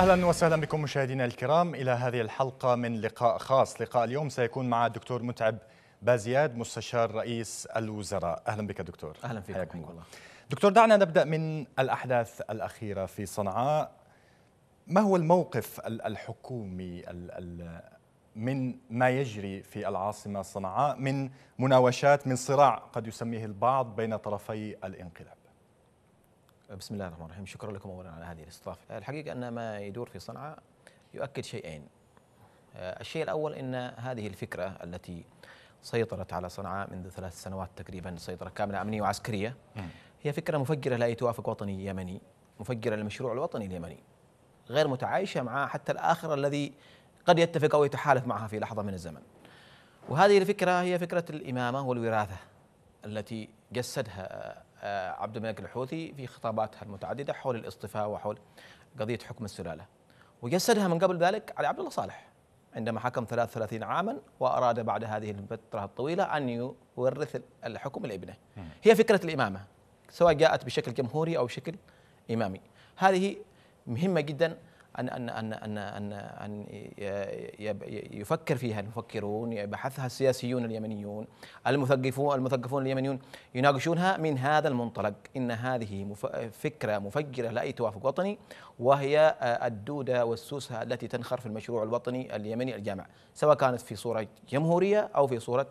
اهلا وسهلا بكم مشاهدينا الكرام الى هذه الحلقه من لقاء خاص، لقاء اليوم سيكون مع الدكتور متعب بازياد مستشار رئيس الوزراء، اهلا بك دكتور اهلا فيك حياكم الله. دكتور دعنا نبدا من الاحداث الاخيره في صنعاء. ما هو الموقف الحكومي من ما يجري في العاصمه صنعاء من مناوشات من صراع قد يسميه البعض بين طرفي الانقلاب؟ بسم الله الرحمن الرحيم شكرا لكم اولا على هذه الاستضافه الحقيقه ان ما يدور في صنعاء يؤكد شيئين آه، الشيء الاول ان هذه الفكره التي سيطرت على صنعاء منذ ثلاث سنوات تقريبا سيطره كامله امنيه وعسكريه هي فكره مفجره لا يتوافق وطني يمني مفجره للمشروع الوطني اليمني غير متعايشه مع حتى الاخر الذي قد يتفق او يتحالف معها في لحظه من الزمن وهذه الفكره هي فكره الامامه والوراثه التي جسدها آه، عبد الملك الحوثي في خطاباتها المتعدده حول الاصطفاء وحول قضيه حكم السلاله وجسدها من قبل ذلك علي عبد الله صالح عندما حكم 33 عاما واراد بعد هذه الفتره الطويله ان يورث الحكم لابنه. هي فكره الامامه سواء جاءت بشكل جمهوري او بشكل امامي. هذه مهمه جدا أن أن أن أن أن, أن يفكر فيها المفكرون يبحثها السياسيون اليمنيون المثقفون المثقفون اليمنيون يناقشونها من هذا المنطلق إن هذه فكرة مفجرة لأي توافق وطني وهي الدودة والسوسة التي تنخر في المشروع الوطني اليمني الجامع سواء كانت في صورة جمهورية أو في صورة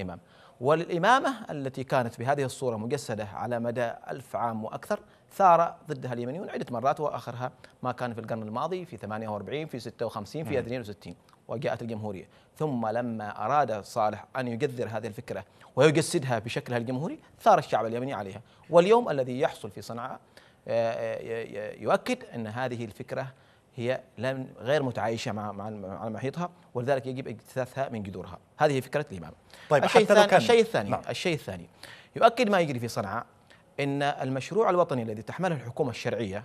إمام والإمامة التي كانت بهذه الصورة مجسدة على مدى ألف عام وأكثر ثار ضدها اليمنيون عدة مرات وآخرها ما كان في القرن الماضي في 48 في 56 في 62 وجاءت الجمهورية ثم لما أراد صالح أن يجذر هذه الفكرة ويجسدها بشكلها الجمهوري ثار الشعب اليمني عليها واليوم الذي يحصل في صنعاء آه، آه، يؤكد أن هذه الفكرة هي لم غير متعايشه مع مع محيطها ولذلك يجب اجتثاثها من جذورها، هذه فكره الامام. طيب الشيء الثاني الشيء الثاني نعم. الشيء الثاني يؤكد ما يجري في صنعاء ان المشروع الوطني الذي تحمله الحكومه الشرعيه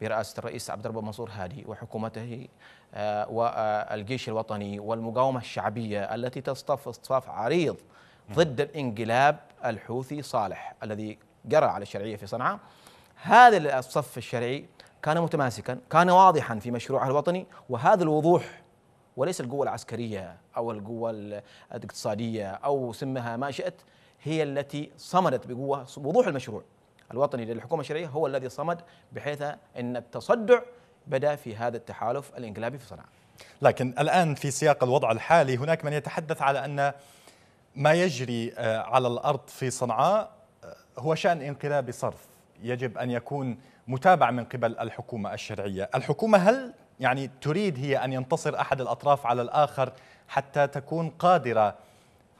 برئاسه الرئيس عبد الرب منصور هادي وحكومته آه، والجيش الوطني والمقاومه الشعبيه التي تصطف اصطفاف عريض ضد الانقلاب الحوثي صالح الذي جرى على الشرعيه في صنعاء هذا الصف الشرعي كان متماسكا كان واضحا في مشروعه الوطني وهذا الوضوح وليس القوة العسكرية أو القوة الاقتصادية أو سمها ما شئت هي التي صمدت بقوه وضوح المشروع الوطني للحكومه الشرعيه هو الذي صمد بحيث ان التصدع بدا في هذا التحالف الانقلابي في صنعاء. لكن الان في سياق الوضع الحالي هناك من يتحدث على ان ما يجري آه، على الارض في صنعاء آه، هو شان انقلابي صرف يجب ان يكون متابع من قبل الحكومه الشرعيه، الحكومه هل يعني تريد هي ان ينتصر احد الاطراف على الاخر حتى تكون قادره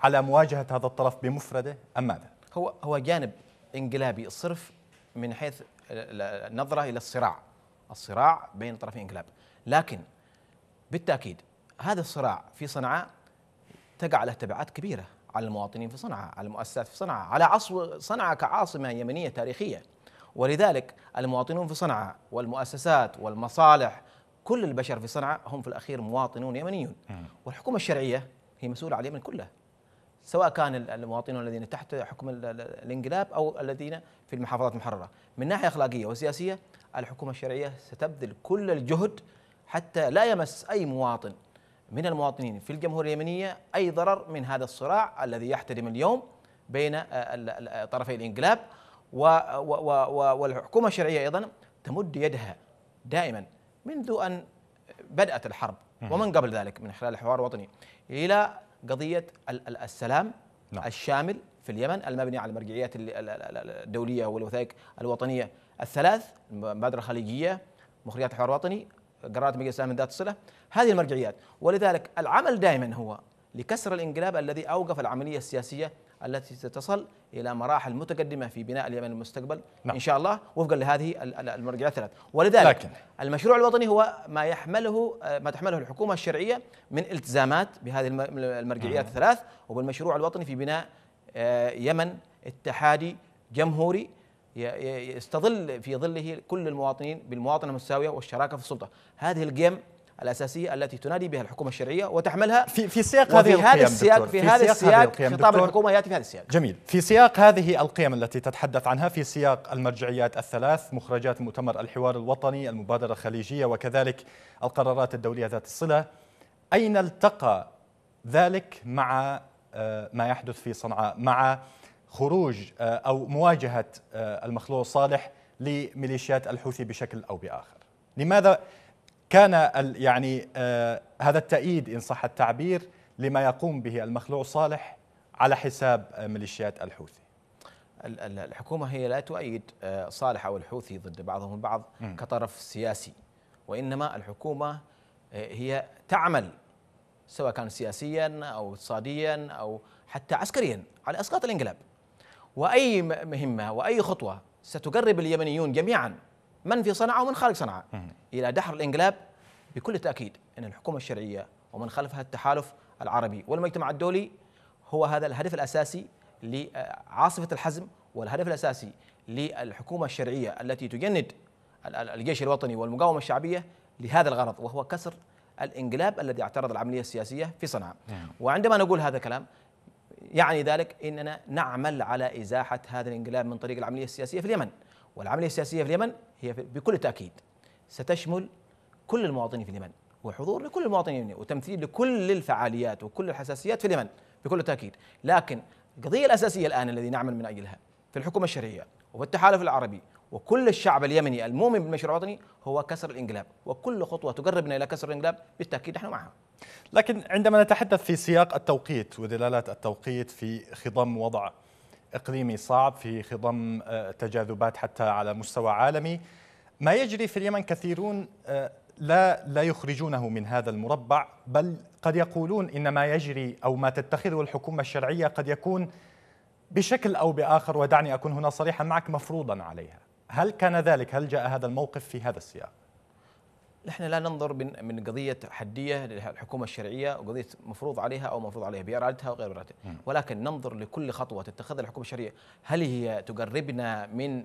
على مواجهه هذا الطرف بمفرده ام ماذا؟ هو هو جانب انقلابي الصرف من حيث النظره الى الصراع الصراع بين طرفي انقلاب لكن بالتاكيد هذا الصراع في صنعاء تقع له تبعات كبيره على المواطنين في صنعاء على المؤسسات في صنعاء على عصو صنعاء كعاصمه يمنيه تاريخيه ولذلك المواطنون في صنعاء والمؤسسات والمصالح كل البشر في صنعاء هم في الاخير مواطنون يمنيون والحكومه الشرعيه هي مسؤوله عن اليمن كله سواء كان المواطنون الذين تحت حكم الانقلاب او الذين في المحافظات المحرره. من ناحيه اخلاقيه وسياسيه الحكومه الشرعيه ستبذل كل الجهد حتى لا يمس اي مواطن من المواطنين في الجمهوريه اليمنيه اي ضرر من هذا الصراع الذي يحتدم اليوم بين آه، طرفي الانقلاب والحكومه الشرعيه ايضا تمد يدها دائما منذ ان بدات الحرب ومن قبل ذلك من خلال الحوار الوطني الى قضيه السلام نعم. الشامل في اليمن المبني على المرجعيات الدوليه والوثائق الوطنيه الثلاث المبادره الخليجيه مخريات الحوار الوطني قرارات مجلس الامن ذات الصله هذه المرجعيات ولذلك العمل دائما هو لكسر الانقلاب الذي اوقف العمليه السياسيه التي ستصل الى مراحل متقدمه في بناء اليمن المستقبل نعم. ان شاء الله وفقا لهذه المرجعيات الثلاث ولذلك لكن المشروع الوطني هو ما يحمله ما تحمله الحكومه الشرعيه من التزامات بهذه المرجعيات نعم. الثلاث وبالمشروع الوطني في بناء آه، يمن اتحادي جمهوري يستظل في ظله كل المواطنين بالمواطنه المتساويه والشراكه في السلطه هذه القيم الاساسيه التي تنادي بها الحكومه الشرعيه وتحملها في في سياق هذه القيم هذا السياق في هذا السياق خطاب الحكومه ياتي في هذا السياق جميل في سياق هذه القيم التي تتحدث عنها في سياق المرجعيات الثلاث مخرجات مؤتمر الحوار الوطني المبادره الخليجيه وكذلك القرارات الدوليه ذات الصله اين التقى ذلك مع آه، ما يحدث في صنعاء مع خروج آه، او مواجهه آه، المخلوع صالح لميليشيات الحوثي بشكل او باخر لماذا كان يعني آه، هذا التأييد إن صح التعبير لما يقوم به المخلوع صالح على حساب آه، ميليشيات الحوثي الحكومة هي لا تؤيد آه، صالح أو الحوثي ضد بعضهم البعض كطرف سياسي وإنما الحكومة هي تعمل سواء كان سياسيا أو اقتصاديا أو حتى عسكريا على إسقاط الانقلاب وأي مهمة وأي خطوة ستقرب اليمنيون جميعا من في صنعاء ومن خارج صنعاء إلى دحر الإنقلاب بكل تأكيد أن الحكومة الشرعية ومن خلفها التحالف العربي والمجتمع الدولي هو هذا الهدف الأساسي لعاصفة الحزم والهدف الأساسي للحكومة الشرعية التي تجند الجيش الوطني والمقاومة الشعبية لهذا الغرض وهو كسر الانقلاب الذي اعترض العملية السياسية في صنعاء نعم. وعندما نقول هذا الكلام يعني ذلك اننا نعمل على ازاحه هذا الانقلاب من طريق العمليه السياسيه في اليمن والعملية السياسية في اليمن هي بكل تأكيد ستشمل كل المواطنين في اليمن وحضور لكل المواطنين وتمثيل لكل الفعاليات وكل الحساسيات في اليمن بكل تأكيد لكن القضية الأساسية الآن الذي نعمل من أجلها في الحكومة الشرعية وفي التحالف العربي وكل الشعب اليمني المؤمن بالمشروع الوطني هو كسر الانقلاب وكل خطوة تقربنا إلى كسر الانقلاب بالتأكيد نحن معها لكن عندما نتحدث في سياق التوقيت ودلالات التوقيت في خضم وضع إقليمي صعب في خضم آه، تجاذبات حتى على مستوى عالمي ما يجري في اليمن كثيرون آه، لا لا يخرجونه من هذا المربع بل قد يقولون ان ما يجري او ما تتخذه الحكومه الشرعيه قد يكون بشكل او باخر ودعني اكون هنا صريحا معك مفروضا عليها هل كان ذلك هل جاء هذا الموقف في هذا السياق نحن لا ننظر من من قضيه حديه للحكومه الشرعيه وقضيه مفروض عليها او مفروض عليها بارادتها وغير ارادتها ولكن ننظر لكل خطوه تتخذها الحكومه الشرعيه هل هي تقربنا من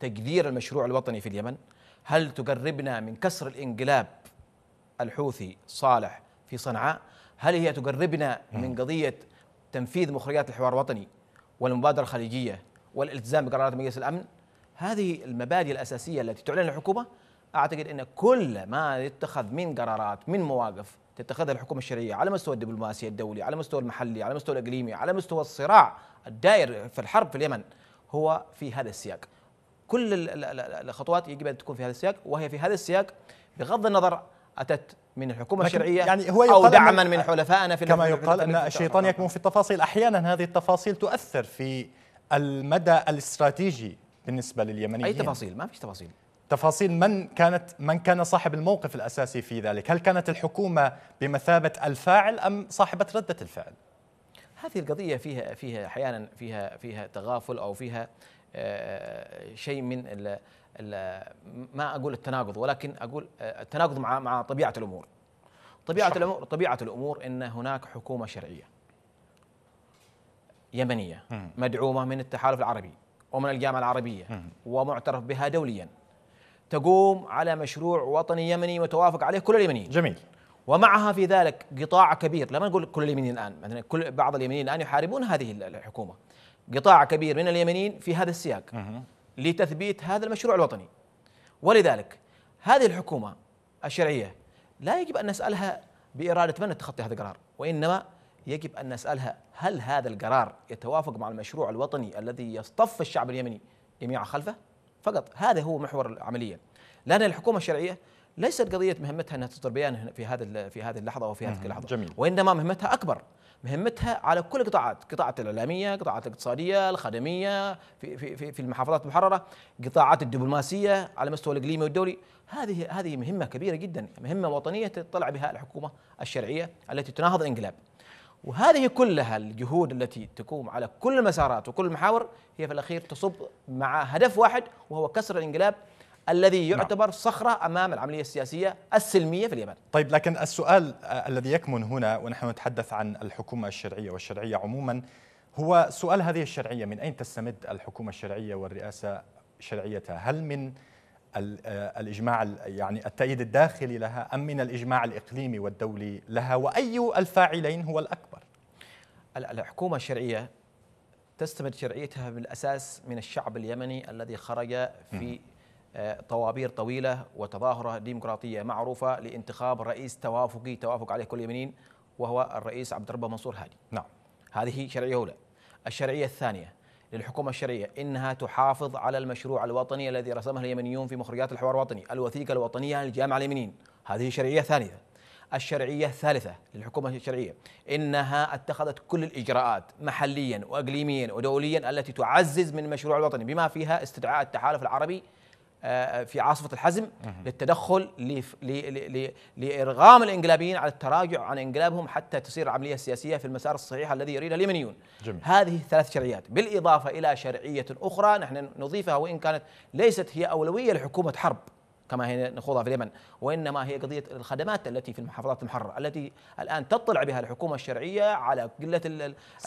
تجذير المشروع الوطني في اليمن هل تقربنا من كسر الانقلاب الحوثي صالح في صنعاء هل هي تقربنا من قضيه تنفيذ مخرجات الحوار الوطني والمبادره الخليجيه والالتزام بقرارات مجلس الامن هذه المبادئ الاساسيه التي تعلن الحكومه اعتقد ان كل ما يتخذ من قرارات من مواقف تتخذها الحكومة الشرعية على مستوى الدبلوماسية الدولي على مستوى المحلي على مستوى الإقليمي على مستوى الصراع الدائر في الحرب في اليمن هو في هذا السياق كل الخطوات يجب أن تكون في هذا السياق وهي في هذا السياق بغض النظر أتت من الحكومة الشرعية يعني هو أو دعما من حلفائنا في كما يقال أن الشيطان يكمن في التفاصيل أحيانا هذه التفاصيل تؤثر في المدى الاستراتيجي بالنسبة لليمنيين أي تفاصيل ما فيش تفاصيل تفاصيل من كانت من كان صاحب الموقف الاساسي في ذلك، هل كانت الحكومه بمثابه الفاعل ام صاحبه رده الفعل؟ هذه القضيه فيها فيها احيانا فيها فيها تغافل او فيها آه، شيء من الـ الـ ما اقول التناقض ولكن اقول آه، التناقض مع مع طبيعه الامور. طبيعه شح. الامور طبيعه الامور ان هناك حكومه شرعيه يمنيه مدعومه من التحالف العربي ومن الجامعه العربيه ومعترف بها دوليا تقوم على مشروع وطني يمني وتوافق عليه كل اليمنيين جميل ومعها في ذلك قطاع كبير لما نقول كل اليمنيين الان مثلا كل بعض اليمنيين الان يحاربون هذه الحكومه قطاع كبير من اليمنيين في هذا السياق لتثبيت هذا المشروع الوطني ولذلك هذه الحكومه الشرعيه لا يجب ان نسالها باراده من تخطي هذا القرار وانما يجب ان نسالها هل هذا القرار يتوافق مع المشروع الوطني الذي يصطف الشعب اليمني جميعا خلفه فقط هذا هو محور العمليه لان الحكومه الشرعيه ليست قضيه مهمتها انها تصدر بيان في هذا في هذه اللحظه او في هذه اللحظه جميل. وانما مهمتها اكبر مهمتها على كل القطاعات قطاعات الاعلاميه قطاعات الاقتصاديه الخدميه في في في, في المحافظات المحرره قطاعات الدبلوماسيه على مستوى الاقليمي والدولي هذه هذه مهمه كبيره جدا مهمه وطنيه تطلع بها الحكومه الشرعيه التي تناهض الانقلاب وهذه كلها الجهود التي تقوم على كل المسارات وكل المحاور هي في الاخير تصب مع هدف واحد وهو كسر الانقلاب الذي نعم. يعتبر نعم. صخرة أمام العملية السياسية السلمية في اليمن طيب لكن السؤال الذي يكمن هنا ونحن نتحدث عن الحكومة الشرعية والشرعية عموما هو سؤال هذه الشرعية من أين تستمد الحكومة الشرعية والرئاسة شرعيتها هل من آه، الاجماع يعني التأييد الداخلي لها ام من الاجماع الاقليمي والدولي لها واي الفاعلين هو الاكبر؟ الحكومه الشرعيه تستمد شرعيتها بالاساس من الشعب اليمني الذي خرج في آه، طوابير طويله وتظاهره ديمقراطيه معروفه لانتخاب رئيس توافقي توافق عليه كل اليمنيين وهو الرئيس عبد الرب منصور هادي. نعم. هذه شرعيه اولى. الشرعيه الثانيه للحكومة الشرعية إنها تحافظ على المشروع الوطني الذي رسمه اليمنيون في مخرجات الحوار الوطني الوثيقة الوطنية للجامعة اليمنيين هذه شرعية ثانية الشرعية الثالثة للحكومة الشرعية إنها اتخذت كل الإجراءات محليا وأقليميا ودوليا التي تعزز من المشروع الوطني بما فيها استدعاء التحالف العربي آه، في عاصفة الحزم للتدخل لإرغام الإنقلابيين على التراجع عن إنقلابهم حتى تصير العملية السياسية في المسار الصحيح الذي يريده اليمنيون جميل. هذه ثلاث شرعيات بالإضافة إلى شرعية أخرى نحن نضيفها وإن كانت ليست هي أولوية لحكومة حرب كما هي نخوضها في اليمن وإنما هي قضية الخدمات التي في المحافظات المحررة التي الآن تطلع بها الحكومة الشرعية على قلة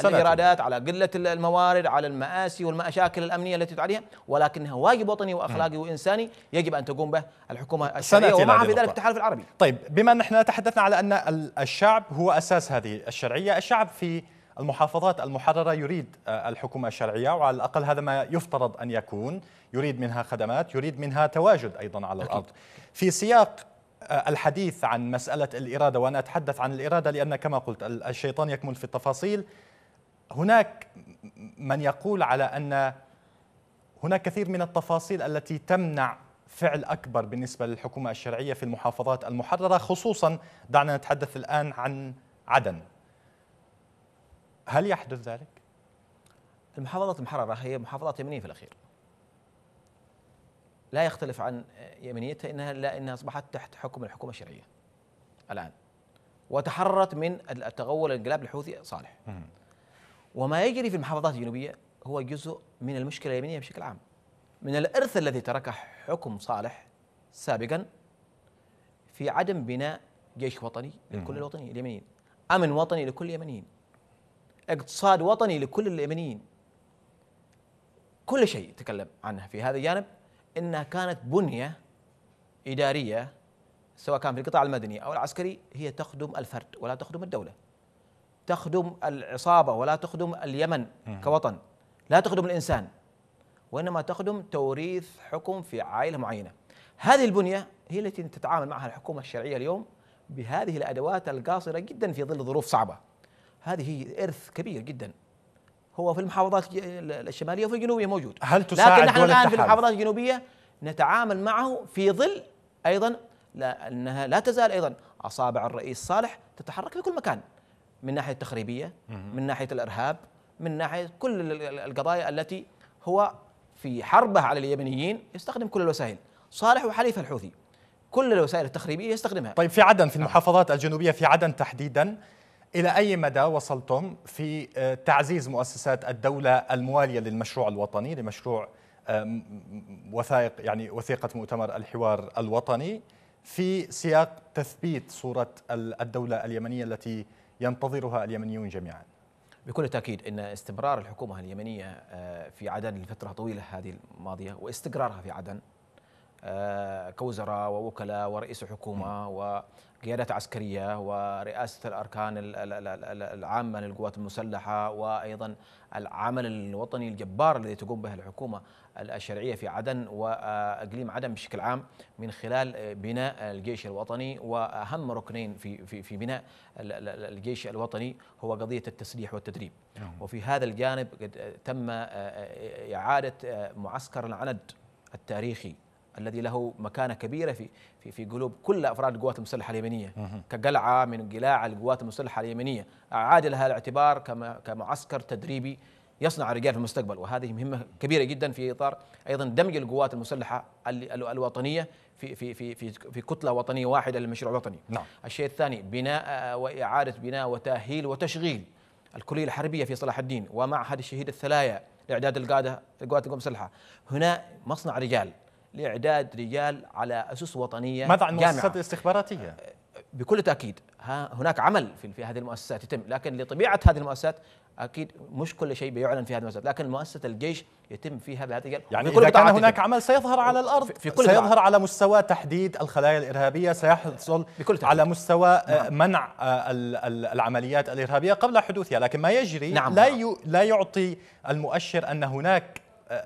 الإيرادات على قلة الموارد على المآسي والمشاكل الأمنية التي تعانيها ولكنها واجب وطني وأخلاقي وإنساني يجب أن تقوم به الحكومة الشرعية ومعها في ذلك التحالف العربي طيب بما أن احنا تحدثنا على أن الشعب هو أساس هذه الشرعية الشعب في المحافظات المحررة يريد آه، الحكومة الشرعية وعلى الأقل هذا ما يفترض أن يكون يريد منها خدمات يريد منها تواجد أيضا على الأرض في سياق آه، الحديث عن مسألة الإرادة وأنا أتحدث عن الإرادة لأن كما قلت الشيطان يكمن في التفاصيل هناك من يقول على أن هناك كثير من التفاصيل التي تمنع فعل أكبر بالنسبة للحكومة الشرعية في المحافظات المحررة خصوصا دعنا نتحدث الآن عن عدن هل يحدث ذلك؟ المحافظات المحررة هي محافظات يمنية في الأخير لا يختلف عن يمنيتها إنها لا إنها أصبحت تحت حكم الحكومة الشرعية الآن وتحررت من التغول الانقلاب الحوثي صالح وما يجري في المحافظات الجنوبية هو جزء من المشكلة اليمنية بشكل عام من الإرث الذي تركه حكم صالح سابقا في عدم بناء جيش وطني لكل الوطنيين اليمنيين أمن وطني لكل اليمنيين اقتصاد وطني لكل اليمنيين كل شيء تكلم عنه في هذا الجانب انها كانت بنيه اداريه سواء كان في القطاع المدني او العسكري هي تخدم الفرد ولا تخدم الدوله تخدم العصابه ولا تخدم اليمن كوطن لا تخدم الانسان وانما تخدم توريث حكم في عائله معينه هذه البنيه هي التي تتعامل معها الحكومه الشرعيه اليوم بهذه الادوات القاصره جدا في ظل ظروف صعبه هذه إرث كبير جدا هو في المحافظات الشمالية وفي الجنوبية موجود هل تساعد لكن نحن الآن في المحافظات الجنوبية نتعامل معه في ظل أيضا لأنها أنها لا تزال أيضا أصابع الرئيس صالح تتحرك في كل مكان من ناحية التخريبية من ناحية الإرهاب من ناحية كل القضايا التي هو في حربه على اليمنيين يستخدم كل الوسائل صالح وحليف الحوثي كل الوسائل التخريبيه يستخدمها طيب في عدن في نعم. المحافظات الجنوبيه في عدن تحديدا إلى أي مدى وصلتم في آه، تعزيز مؤسسات الدولة الموالية للمشروع الوطني لمشروع آه، وثائق يعني وثيقة مؤتمر الحوار الوطني في سياق تثبيت صورة الدولة اليمنية التي ينتظرها اليمنيون جميعا بكل تأكيد أن استمرار الحكومة اليمنية آه، في عدن لفترة طويلة هذه الماضية واستقرارها في عدن كوزراء ووكلاء ورئيس حكومة نعم. قيادات عسكرية ورئاسة الأركان العامة للقوات المسلحة وأيضا العمل الوطني الجبار الذي تقوم به الحكومة الشرعية في عدن وإقليم عدن بشكل عام من خلال بناء الجيش الوطني وأهم ركنين في, في, في بناء الجيش الوطني هو قضية التسليح والتدريب نعم. وفي هذا الجانب تم إعادة معسكر العند التاريخي الذي له مكانه كبيره في في في قلوب كل افراد القوات المسلحه اليمنيه كقلعه من قلاع القوات المسلحه اليمنيه اعاد لها الاعتبار كمعسكر تدريبي يصنع الرجال في المستقبل وهذه مهمه كبيره جدا في اطار ايضا دمج القوات المسلحه الوطنيه في في في في في كتله وطنيه واحده للمشروع الوطني. نعم. الشيء الثاني بناء آه، واعاده بناء وتاهيل وتشغيل الكليه الحربيه في صلاح الدين ومعهد الشهيد الثلايا لاعداد القاده القوات المسلحه. هنا مصنع رجال لاعداد رجال على اسس وطنيه ماذا عن المؤسسات الاستخباراتيه؟ أه، بكل تاكيد هناك عمل في, في هذه المؤسسات يتم لكن لطبيعه هذه المؤسسات اكيد مش كل شيء بيعلن في هذه المؤسسات لكن مؤسسه الجيش يتم فيها يعني في كل اذا كان هناك عمل سيظهر على الارض في كل سيظهر على مستوى تحديد الخلايا الارهابيه سيحصل بكل على مستوى آه، نعم. منع آه، العمليات الارهابيه قبل حدوثها لكن ما يجري نعم. لا لا يعطي المؤشر ان هناك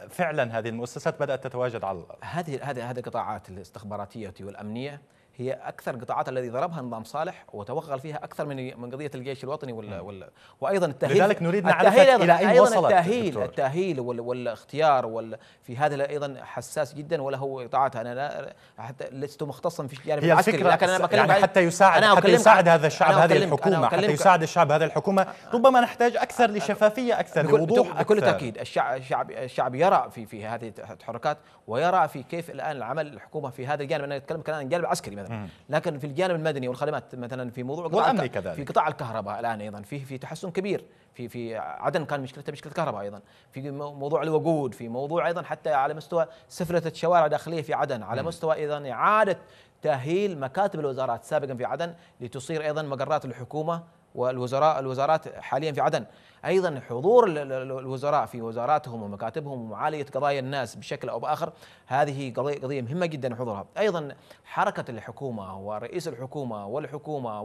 فعلا هذه المؤسسات بدات تتواجد على الارض هذه هذه هذه القطاعات الاستخباراتيه والامنيه هي اكثر قطاعات الذي ضربها نظام صالح وتوغل فيها اكثر من من قضيه الجيش الوطني وال, وال وايضا التاهيل لذلك نريد نعرف الى اين وصلت التاهيل دكتور. التاهيل والاختيار وال في هذا ايضا حساس جدا ولا هو انا لا حتى لست مختصا في الجانب يعني العسكري لكن انا بكلم يعني حتى يساعد أنا حتى يساعد هذا الشعب هذه الحكومه حتى يساعد الشعب هذه الحكومه ربما نحتاج اكثر لشفافيه اكثر بكل لوضوح بكل أكثر. تاكيد الشعب الشعب يرى في في هذه التحركات ويرى في كيف الان العمل الحكومه في هذا الجانب انا اتكلم كان عن الجانب العسكري مثلا مثلا لكن في الجانب المدني والخدمات مثلا في موضوع قطاع كذلك. في قطاع الكهرباء الان ايضا في في تحسن كبير في في عدن كان مشكلتها مشكله كهرباء ايضا في موضوع الوقود في موضوع ايضا حتى على مستوى سفره الشوارع الداخليه في عدن على مستوى ايضا اعاده تأهيل مكاتب الوزارات سابقا في عدن لتصير أيضا مقرات الحكومة والوزراء الوزارات حاليا في عدن ايضا حضور الوزراء في وزاراتهم ومكاتبهم ومعاليه قضايا الناس بشكل او باخر هذه قضيه مهمه جدا حضورها ايضا حركه الحكومه ورئيس الحكومه والحكومه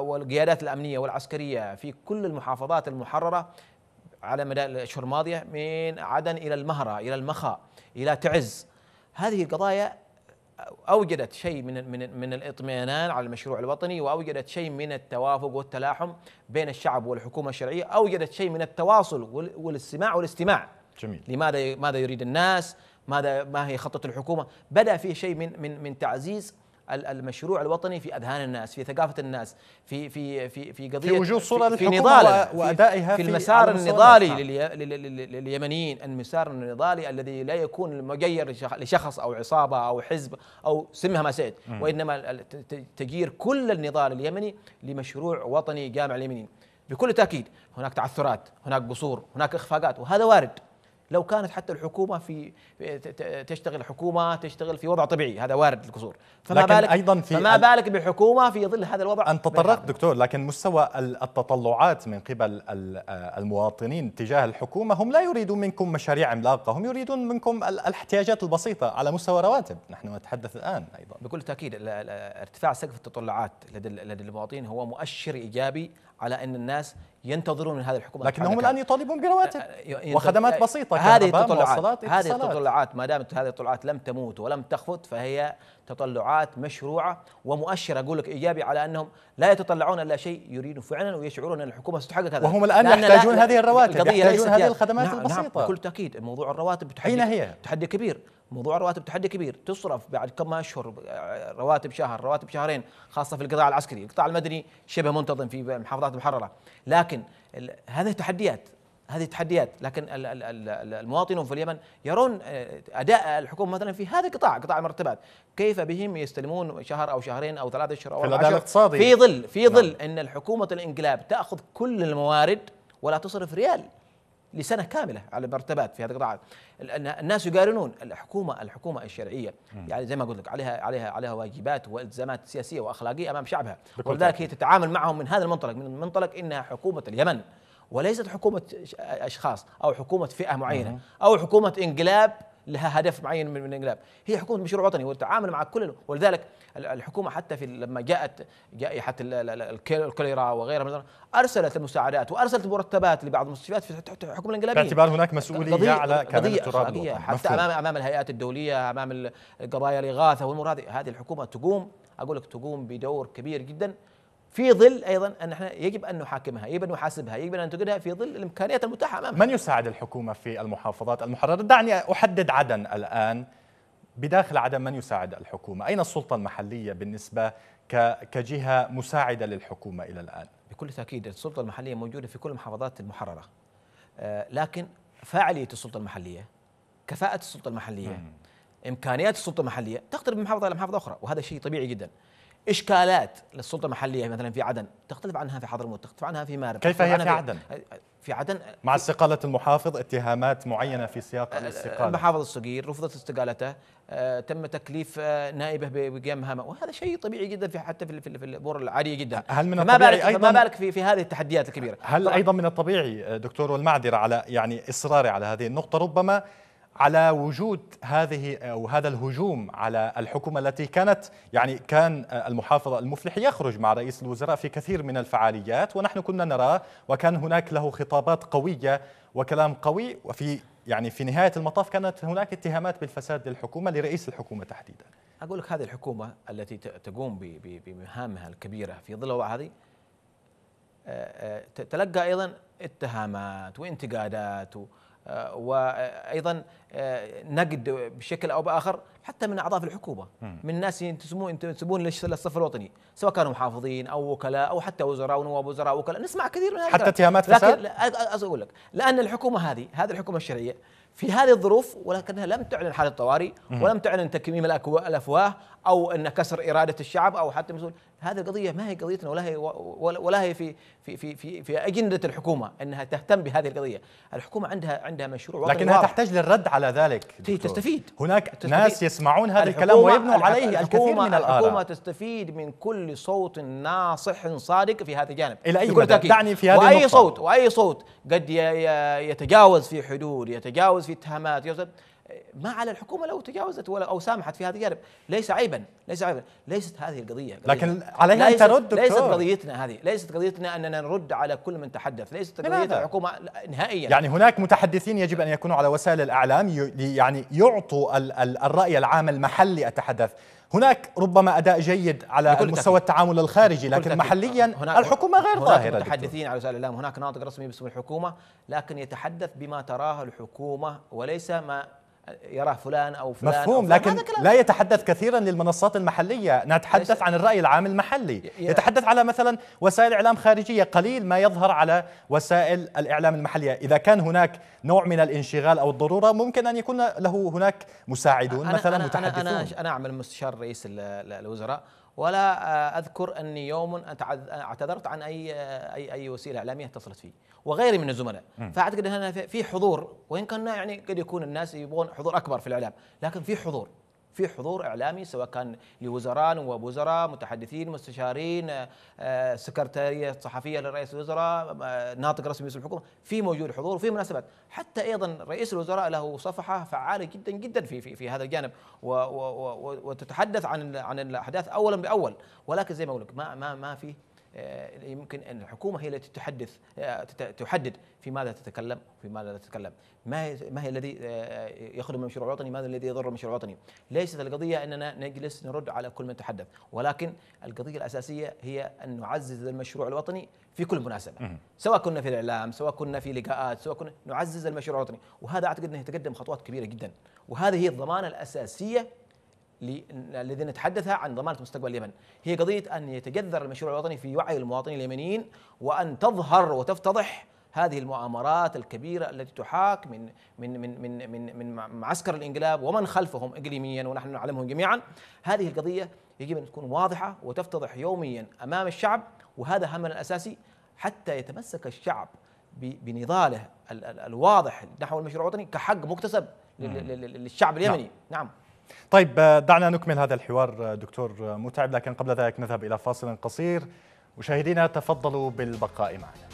والقيادات الامنيه والعسكريه في كل المحافظات المحرره على مدى الاشهر الماضيه من عدن الى المهره الى المخا الى تعز هذه القضايا اوجدت شيء من من من الاطمئنان على المشروع الوطني واوجدت شيء من التوافق والتلاحم بين الشعب والحكومه الشرعيه، اوجدت شيء من التواصل والاستماع والاستماع. جميل. لماذا ماذا يريد الناس؟ ماذا ما هي خطه الحكومه؟ بدا في شيء من من من تعزيز المشروع الوطني في اذهان الناس في ثقافه الناس في في في في قضيه في وجود صوره في نضال وادائها في, في المسار النضالي لليمنيين المسار النضالي الذي لا يكون مجير لشخص او عصابه او حزب او سمها ما سئت وانما تجير كل النضال اليمني لمشروع وطني جامع اليمنيين بكل تاكيد هناك تعثرات هناك قصور هناك اخفاقات وهذا وارد لو كانت حتى الحكومه في تشتغل حكومه تشتغل في وضع طبيعي هذا وارد القصور فما لكن بالك ايضا في فما بالك بحكومه في ظل هذا الوضع انت تطرقت دكتور لكن مستوى التطلعات من قبل آه، المواطنين تجاه الحكومه هم لا يريدون منكم مشاريع عملاقه هم يريدون منكم الاحتياجات البسيطه على مستوى رواتب نحن نتحدث الان ايضا بكل تاكيد ارتفاع سقف التطلعات لدى المواطنين هو مؤشر ايجابي على ان الناس ينتظرون من هذه الحكومه لكنهم الان يطالبون برواتب أه، أه، وخدمات أه، بسيطه هذه التطلعات هذه التطلعات ما دامت هذه التطلعات لم تموت ولم تخفت فهي تطلعات مشروعه ومؤشر اقول لك ايجابي على انهم لا يتطلعون الا شيء يريدون فعلا ويشعرون ان الحكومه ستحقق هذا وهم الان يحتاجون هذه الرواتب يحتاجون هذه الخدمات نعم, نعم، البسيطه نعم بكل تاكيد موضوع الرواتب تحدي هي تحدي كبير موضوع الرواتب تحدي كبير تصرف بعد كم اشهر رواتب شهر رواتب شهرين خاصه في القطاع العسكري القطاع المدني شبه منتظم في المحافظات المحرره لكن هذه تحديات هذه تحديات لكن المواطنون في اليمن يرون آه، اداء الحكومه مثلا في هذا القطاع قطاع المرتبات كيف بهم يستلمون شهر او شهرين او ثلاثة اشهر او في الاداء الاقتصادي في ظل في ظل نعم. ان الحكومه الانقلاب تاخذ كل الموارد ولا تصرف ريال لسنه كامله على المرتبات في هذه القطاعات الناس يقارنون الحكومه الحكومه الشرعيه يعني زي ما قلت لك عليها عليها عليها واجبات والتزامات سياسيه واخلاقيه امام شعبها ولذلك هي تتعامل معهم من هذا المنطلق من منطلق انها حكومه اليمن وليست حكومه اشخاص او حكومه فئه معينه او حكومه انقلاب لها هدف معين من الانقلاب هي حكومه مشروع وطني وتتعامل مع كل ولذلك الحكومه حتى في لما جاءت جائحه الكوليرا وغيرها ارسلت المساعدات وارسلت مرتبات لبعض المستشفيات في الحكومه الانقلابيه باعتبار هناك مسؤوليه على كذا التراب حتى امام امام الهيئات الدوليه امام قضايا الاغاثه والامور هذه هذه الحكومه تقوم اقول لك تقوم بدور كبير جدا في ظل ايضا ان احنا يجب ان نحاكمها، يجب ان نحاسبها، يجب ان ننتقدها في ظل الامكانيات المتاحه امامها. من يساعد الحكومه في المحافظات المحرره؟ دعني احدد عدن الان. بداخل عدن من يساعد الحكومه؟ اين السلطه المحليه بالنسبه كجهه مساعده للحكومه الى الان؟ بكل تاكيد السلطه المحليه موجوده في كل المحافظات المحرره. آه، لكن فاعليه السلطه المحليه، كفاءه السلطه المحليه، امكانيات السلطه المحليه تختلف من محافظه الى محافظه اخرى وهذا شيء طبيعي جدا. اشكالات للسلطه المحليه يعني مثلا في عدن تختلف عنها في حضرموت تختلف عنها في مارب كيف هي في عدن في عدن مع استقاله المحافظ اتهامات معينه في سياق الاستقاله المحافظ الصغير رفضت استقالته آه تم تكليف آه نائبه بقيام مهامه وهذا شيء طبيعي جدا في حتى في, في الامور العاديه جدا هل من الطبيعي بالك أيضاً بالك في, في هذه التحديات الكبيره هل ايضا من الطبيعي دكتور والمعذره على يعني اصراري على هذه النقطه ربما على وجود هذه او هذا الهجوم على الحكومه التي كانت يعني كان المحافظ المفلح يخرج مع رئيس الوزراء في كثير من الفعاليات ونحن كنا نراه وكان هناك له خطابات قويه وكلام قوي وفي يعني في نهايه المطاف كانت هناك اتهامات بالفساد للحكومه لرئيس الحكومه تحديدا. اقول لك هذه الحكومه التي تقوم بمهامها الكبيره في ظل هذه آه، آه، تلقى ايضا اتهامات وانتقادات و آه، وايضا آه، نقد بشكل او باخر حتى من اعضاء الحكومه من ناس ينتسبون ينتسبون للصف الوطني سواء كانوا محافظين او وكلاء او حتى وزراء ونواب وزراء وكلاء نسمع كثير من هذا حتى اتهامات فساد لكن اقول لك لان الحكومه هذه هذه الحكومه الشرعيه في هذه الظروف ولكنها لم تعلن حاله الطوارئ ولم تعلن تكميم الافواه او ان كسر اراده الشعب او حتى مسؤول هذه القضيه ما هي قضيتنا ولا هي ولا هي في في في في, في اجنده الحكومه انها تهتم بهذه القضيه، الحكومه عندها عندها مشروع لكنها واضح. تحتاج للرد على ذلك تستفيد هناك تستفيد. ناس يسمعون هذا الكلام ويبنوا عليه الكثير من الاراء الحكومه تستفيد من كل صوت ناصح صادق في هذا الجانب الى اي مدى تعني في هذه واي صوت واي صوت قد يتجاوز في حدود يتجاوز تمد یا ما على الحكومه لو تجاوزت ولا او سامحت في هذا الجانب، ليس عيبا، ليس عيبا، ليست هذه القضيه قضية. لكن عليها ان ترد دكتور. ليست قضيتنا هذه، ليست قضيتنا اننا نرد على كل من تحدث، ليست قضيه الحكومه نهائيا يعني هناك متحدثين يجب ان يكونوا على وسائل الاعلام يعني يعطوا ال ال الراي العام المحلي اتحدث، هناك ربما اداء جيد على مستوى التعامل الخارجي لكن محليا هناك الحكومه غير هناك ظاهره متحدثين على وسائل الاعلام هناك ناطق رسمي باسم الحكومه لكن يتحدث بما تراه الحكومه وليس ما يراه فلان او فلان مفهوم أو فلان لكن لا يتحدث كثيرا للمنصات المحليه نتحدث عن الراي العام المحلي يتحدث على مثلا وسائل اعلام خارجيه قليل ما يظهر على وسائل الاعلام المحليه اذا كان هناك نوع من الانشغال او الضروره ممكن ان يكون له هناك مساعدون أنا مثلا أنا متحدثون أنا, أنا, انا اعمل مستشار رئيس الوزراء ولا آه، اذكر اني يوم اعتذرت عن اي آه، اي اي وسيله اعلاميه اتصلت فيه وغيري من الزملاء فاعتقد ان في حضور وان كان يعني قد يكون الناس يبغون حضور اكبر في الاعلام لكن في حضور في حضور اعلامي سواء كان لوزراء نواب وزراء متحدثين مستشارين آه، سكرتاريه صحفيه لرئيس الوزراء آه، ناطق رسمي باسم الحكومه في موجود حضور وفي مناسبات حتى ايضا رئيس الوزراء له صفحه فعاله جدا جدا في في, في هذا الجانب و و و وتتحدث عن عن الاحداث اولا باول ولكن زي ما اقول لك ما ما ما في آه، يمكن إيه، ان الحكومه هي التي تحدث آه، تحدد في ماذا تتكلم وفي ماذا لا تتكلم، ما ما هي الذي آه، يخدم المشروع الوطني؟ ماذا الذي يضر المشروع الوطني؟ ليست القضيه اننا نجلس نرد على كل من تحدث، ولكن القضيه الاساسيه هي ان نعزز المشروع الوطني في كل مناسبه، سواء كنا في الاعلام، سواء كنا في لقاءات، سواء كنا نعزز المشروع الوطني، وهذا اعتقد انه يتقدم خطوات كبيره جدا، وهذه هي الضمانه الاساسيه الذي نتحدث عن ضمانة مستقبل اليمن هي قضية أن يتجذر المشروع الوطني في وعي المواطنين اليمنيين وأن تظهر وتفتضح هذه المؤامرات الكبيرة التي تحاك من من من من من, من معسكر الانقلاب ومن خلفهم اقليميا ونحن نعلمهم جميعا هذه القضية يجب أن تكون واضحة وتفتضح يوميا أمام الشعب وهذا همنا الأساسي حتى يتمسك الشعب بنضاله الواضح نحو المشروع الوطني كحق مكتسب للشعب اليمني نعم, نعم. طيب آه، دعنا نكمل هذا الحوار آه، دكتور آه، متعب لكن قبل ذلك نذهب إلى فاصل قصير مشاهدينا تفضلوا بالبقاء معنا